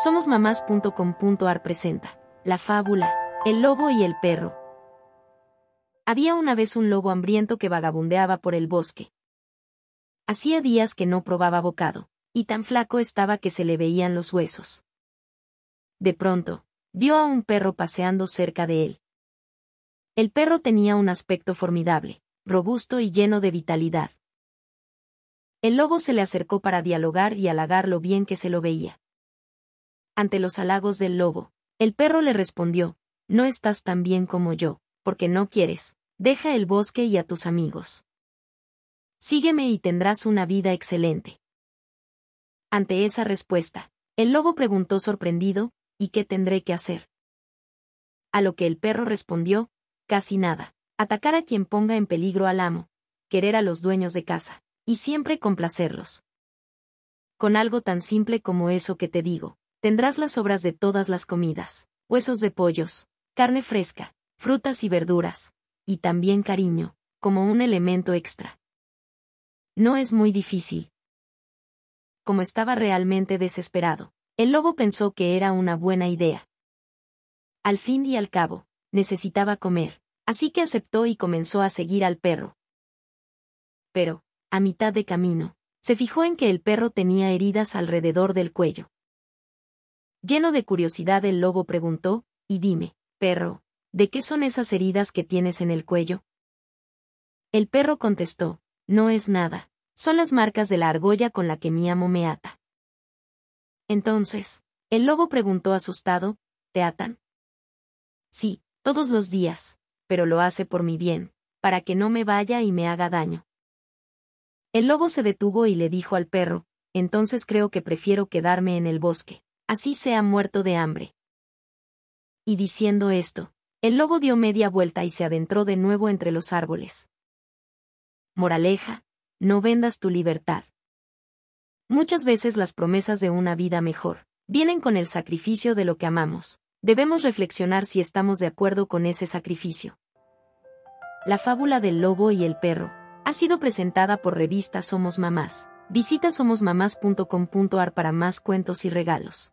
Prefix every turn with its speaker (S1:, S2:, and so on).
S1: Somos Somosmamás.com.ar presenta La fábula, el lobo y el perro. Había una vez un lobo hambriento que vagabundeaba por el bosque. Hacía días que no probaba bocado, y tan flaco estaba que se le veían los huesos. De pronto, vio a un perro paseando cerca de él. El perro tenía un aspecto formidable, robusto y lleno de vitalidad. El lobo se le acercó para dialogar y halagar lo bien que se lo veía ante los halagos del lobo. El perro le respondió, No estás tan bien como yo, porque no quieres. Deja el bosque y a tus amigos. Sígueme y tendrás una vida excelente. Ante esa respuesta, el lobo preguntó sorprendido, ¿y qué tendré que hacer? A lo que el perro respondió, casi nada, atacar a quien ponga en peligro al amo, querer a los dueños de casa, y siempre complacerlos. Con algo tan simple como eso que te digo, tendrás las sobras de todas las comidas, huesos de pollos, carne fresca, frutas y verduras, y también cariño, como un elemento extra. No es muy difícil. Como estaba realmente desesperado, el lobo pensó que era una buena idea. Al fin y al cabo, necesitaba comer, así que aceptó y comenzó a seguir al perro. Pero, a mitad de camino, se fijó en que el perro tenía heridas alrededor del cuello, Lleno de curiosidad el lobo preguntó, y dime, perro, ¿de qué son esas heridas que tienes en el cuello? El perro contestó, no es nada, son las marcas de la argolla con la que mi amo me ata. Entonces, el lobo preguntó asustado, ¿te atan? Sí, todos los días, pero lo hace por mi bien, para que no me vaya y me haga daño. El lobo se detuvo y le dijo al perro, entonces creo que prefiero quedarme en el bosque así sea muerto de hambre. Y diciendo esto, el lobo dio media vuelta y se adentró de nuevo entre los árboles. Moraleja, no vendas tu libertad. Muchas veces las promesas de una vida mejor vienen con el sacrificio de lo que amamos. Debemos reflexionar si estamos de acuerdo con ese sacrificio. La fábula del lobo y el perro ha sido presentada por revista Somos Mamás. Visita somosmamás.com.ar para más cuentos y regalos.